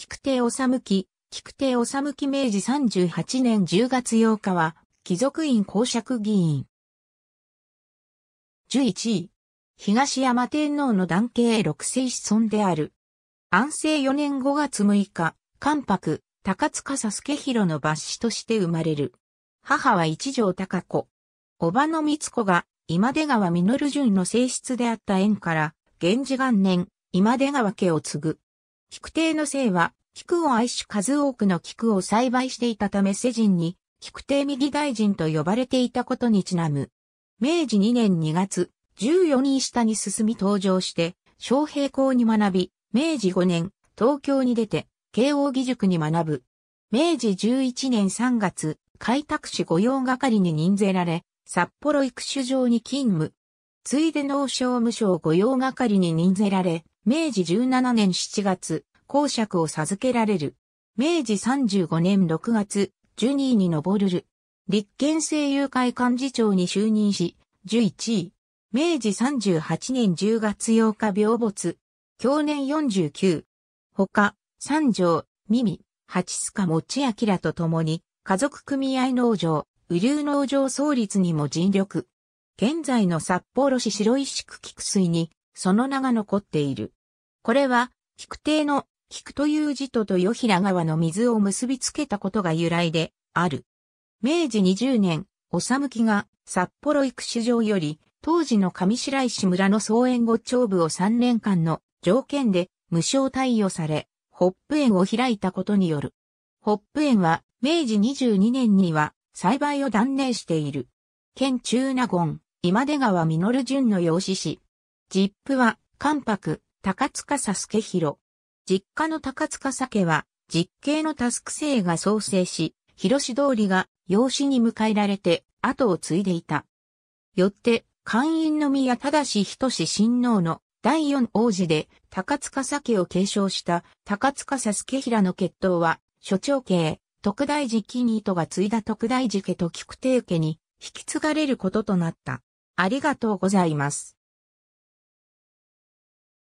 菊亭治き、菊亭治き明治38年10月8日は、貴族院公爵議員。11位。東山天皇の男系六世子孫である。安政4年5月6日、関白、高塚佐助弘の抜子として生まれる。母は一条高子。叔母の光子が、今出川実順の正室であった縁から、源氏元年、今出川家を継ぐ。菊亭の姓は、菊を愛し数多くの菊を栽培していたため世人に、菊亭右大臣と呼ばれていたことにちなむ。明治2年2月、14人下に進み登場して、昌平校に学び、明治5年、東京に出て、慶応義塾に学ぶ。明治11年3月、開拓士御用係に任ぜられ、札幌育種場に勤務。ついで農商務省御用係に任ぜられ、明治17年7月、公爵を授けられる。明治35年6月、ジュニーに上るる。立憲政友会幹事長に就任し、11位。明治38年10月8日病没。去年49。他、三条、耳、八須賀持明と共に、家族組合農場、雨竜農場創立にも尽力。現在の札幌市白石区菊水に、その名が残っている。これは、菊亭の、菊という字と豊平川の水を結びつけたことが由来で、ある。明治20年、おさむきが、札幌育種場より、当時の上白石村の草園後長部を3年間の条件で無償貸与され、ホップ園を開いたことによる。ホップ園は明治22年には栽培を断念している。県中納言、今出川実淳の養子氏、ジップは、関白、高塚佐助広。実家の高塚佐家は、実刑のタスク生が創生し、広志通りが養子に迎えられて、後を継いでいた。よって、官員の宮正仁親王の第四王子で、高塚佐家を継承した高塚佐助平の血統は、所長家、特大寺キニートが継いだ特大寺家と菊亭家に引き継がれることとなった。ありがとうございます。